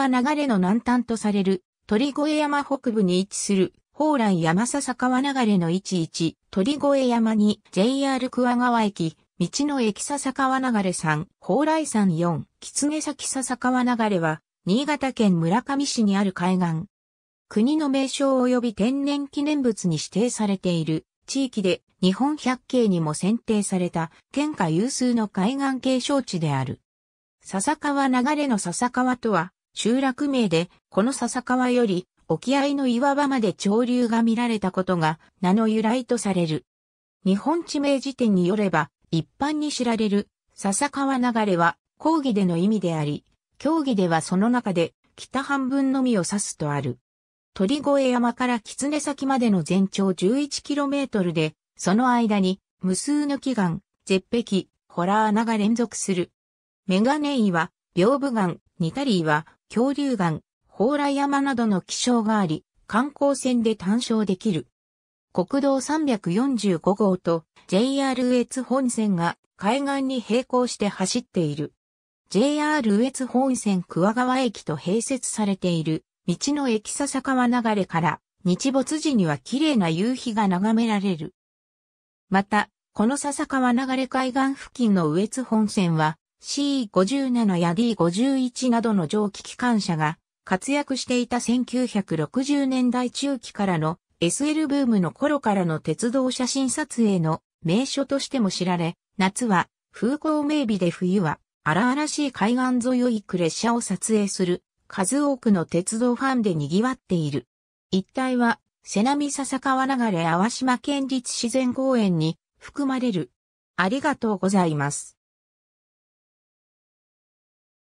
は流れの南端とされる、鳥越山北部に位置する、宝来山笹川流れの11、鳥越山に JR 桑川駅、道の駅笹川流れ3、宝来山4、狐崎笹川流れは、新潟県村上市にある海岸。国の名称及び天然記念物に指定されている地域で日本百景にも選定された県下有数の海岸景勝地である。笹川流れの笹川とは集落名で、この笹川より沖合の岩場まで潮流が見られたことが名の由来とされる。日本地名辞典によれば、一般に知られる笹川流れは講義での意味であり、競技ではその中で北半分のみを指すとある。鳥越山から狐先までの全長 11km で、その間に無数の祈願、絶壁、ホラー穴が連続する。メガネイは、屏風岩、ニタリーは、恐竜岩、宝来山などの気象があり、観光船で単勝できる。国道345号と JR 羽越本線が海岸に並行して走っている。JR 羽越本線桑川駅と併設されている道の駅笹川流れから日没時には綺麗な夕日が眺められる。また、この笹川流れ海岸付近の羽越本線は C57 や D51 などの蒸気機関車が活躍していた1960年代中期からの SL ブームの頃からの鉄道写真撮影の名所としても知られ、夏は風光明媚で冬は荒々しい海岸沿いを行く列車を撮影する数多くの鉄道ファンで賑わっている。一帯は瀬波笹川流れ淡島県立自然公園に含まれる。ありがとうございます。